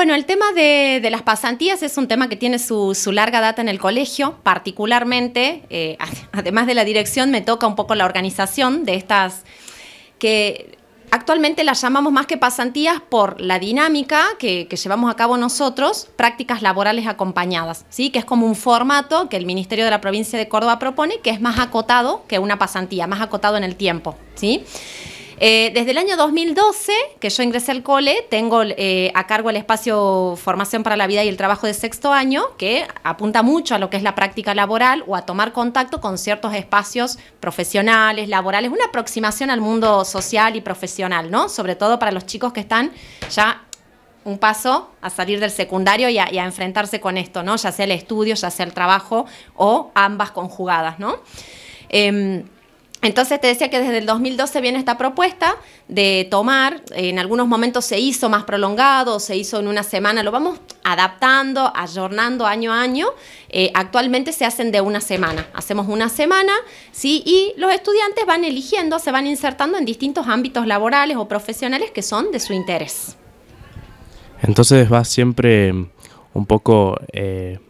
Bueno, el tema de, las pasantías es un tema que tiene su, larga data en el colegio, particularmente, eh, además de la dirección, me toca un poco la organización de estas que actualmente las llamamos más que pasantías por la dinámica que, que, llevamos a cabo nosotros, prácticas laborales acompañadas, ¿sí? que es como un formato que el Ministerio de la Provincia de Córdoba propone, que es más acotado que una pasantía, más acotado en el tiempo. ¿sí? Eh, desde el año 2012, que yo ingresé al cole, tengo eh, a cargo el espacio Formación para la Vida y el Trabajo de sexto año, que apunta mucho a lo que es la práctica laboral o a tomar contacto con ciertos espacios profesionales, laborales, una aproximación al mundo social y profesional, ¿no? Sobre todo para los chicos que están ya un paso a salir del secundario y a, enfrentarse con esto, ¿no? Ya sea el estudio, ya sea el trabajo o ambas conjugadas, ¿no? Em, entonces te decía que desde el 2012 viene esta propuesta de tomar, en algunos momentos se hizo más prolongado, se hizo en una semana, lo vamos adaptando, ayornando año a año. Eh, actualmente se hacen de una semana, hacemos una semana, ¿sí? y los estudiantes van eligiendo, se van insertando en distintos ámbitos laborales o profesionales que son de su interés. Entonces va siempre un poco... Eh,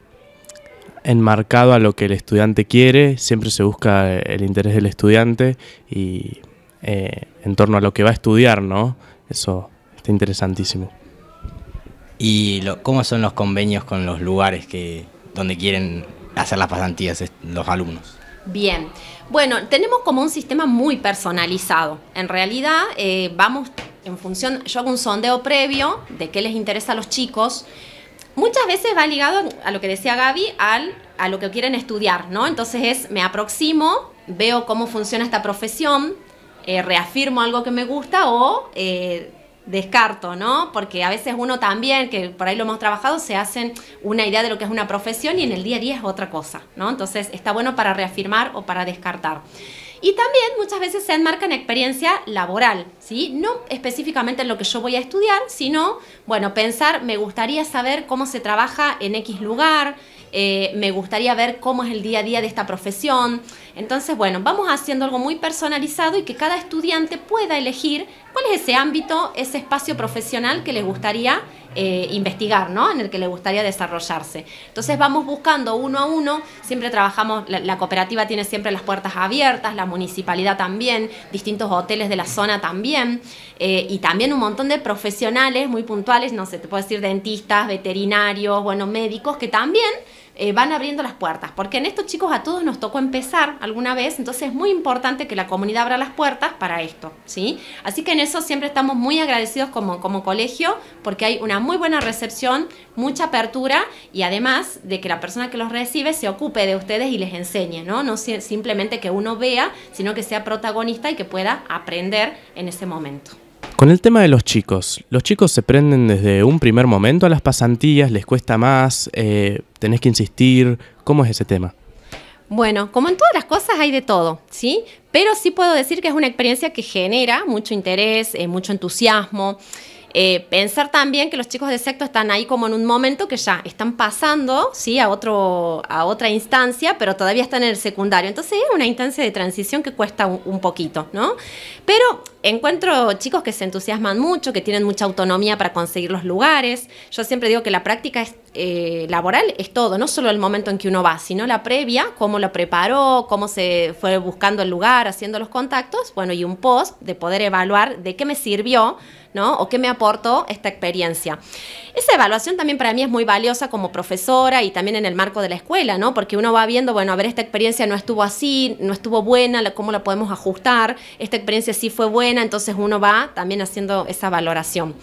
enmarcado a lo que el estudiante quiere, siempre se busca eh, el interés del estudiante y eh, en torno a lo que va a estudiar, ¿no? Eso está interesantísimo. ¿Y cómo son los convenios con los lugares que, donde quieren hacer las pasantías los alumnos? Bien, bueno, tenemos como un sistema muy personalizado. En realidad eh, vamos en función, yo hago un sondeo previo de qué les interesa a los chicos muchas veces va ligado a lo que decía Gaby, al, a lo que quieren estudiar, ¿no? Entonces es, me aproximo, veo cómo funciona esta profesión, eh, reafirmo algo que me gusta o eh, descarto, ¿no? Porque a veces uno también, que por ahí lo hemos trabajado, se hacen una idea de lo que es una profesión y en el día a día es otra cosa, ¿no? Entonces está bueno para reafirmar o para descartar. Y también muchas veces se enmarca en experiencia laboral, ¿sí? No específicamente en lo que yo voy a estudiar, sino, bueno, pensar, me gustaría saber cómo se trabaja en X lugar, eh, me gustaría ver cómo es el día a día de esta profesión. Entonces, bueno, vamos haciendo algo muy personalizado y que cada estudiante pueda elegir cuál es ese ámbito, ese espacio profesional que les gustaría eh, investigar, ¿no? En el que le gustaría desarrollarse. Entonces vamos buscando uno a uno, siempre trabajamos, la, cooperativa tiene siempre las puertas abiertas, la municipalidad también, distintos hoteles de la zona también, eh, y también un montón de profesionales muy puntuales, no sé, te puedo decir dentistas, veterinarios, bueno, médicos, que también eh, van abriendo las puertas, porque en esto chicos a todos nos tocó empezar alguna vez, entonces es muy importante que la comunidad abra las puertas para esto, ¿sí? Así que en eso siempre estamos muy agradecidos como, como colegio, porque hay una muy buena recepción, mucha apertura y además de que la persona que los recibe se ocupe de ustedes y les enseñe, ¿no? No simplemente que uno vea, sino que sea protagonista y que pueda aprender en ese momento. Con el tema de los chicos, los chicos se prenden desde un primer momento a las pasantías, les cuesta más, eh, tenés que insistir, ¿cómo es ese tema? Bueno, como en todas las cosas hay de todo, ¿sí? Pero sí puedo decir que es una experiencia que genera mucho interés, eh, mucho entusiasmo. Eh, pensar también que los chicos de sexto están ahí como en un momento que ya están pasando ¿sí? a, otro, a otra instancia, pero todavía están en el secundario. Entonces es una instancia de transición que cuesta un, un poquito, ¿no? Pero encuentro chicos que se entusiasman mucho, que tienen mucha autonomía para conseguir los lugares. Yo siempre digo que la práctica eh, laboral es todo, no solo el momento en que uno va, sino la previa, cómo lo preparó, cómo se fue buscando el lugar, haciendo los contactos, bueno, y un post de poder evaluar de qué me sirvió, ¿no? O qué me aportó esta experiencia. Esa evaluación también para mí es muy valiosa como profesora y también en el marco de la escuela, ¿no? Porque uno va viendo, bueno, a ver, esta experiencia no estuvo así, no estuvo buena, cómo la podemos ajustar, esta experiencia sí fue buena entonces uno va también haciendo esa valoración.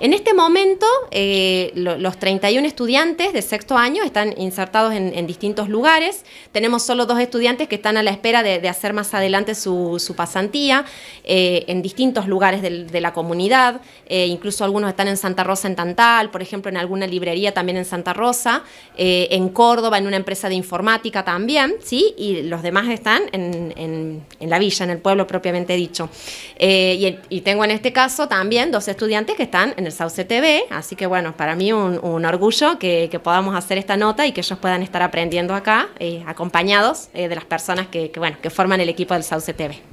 En este momento, eh, los 31 estudiantes de sexto año están insertados en, distintos lugares. Tenemos solo dos estudiantes que están a la espera de, hacer más adelante su, pasantía eh, en distintos lugares de, la comunidad. Eh, incluso algunos están en Santa Rosa, en Tantal, por ejemplo, en alguna librería también en Santa Rosa, en Córdoba, en una empresa de informática también, ¿sí? Y los demás están en, la villa, en el pueblo propiamente dicho. Eh, y, tengo en este caso también dos estudiantes que están en el Sauce TV, así que bueno, para mí un, orgullo que, podamos hacer esta nota y que ellos puedan estar aprendiendo acá, eh, acompañados eh, de las personas que, que forman el equipo del Sauce TV.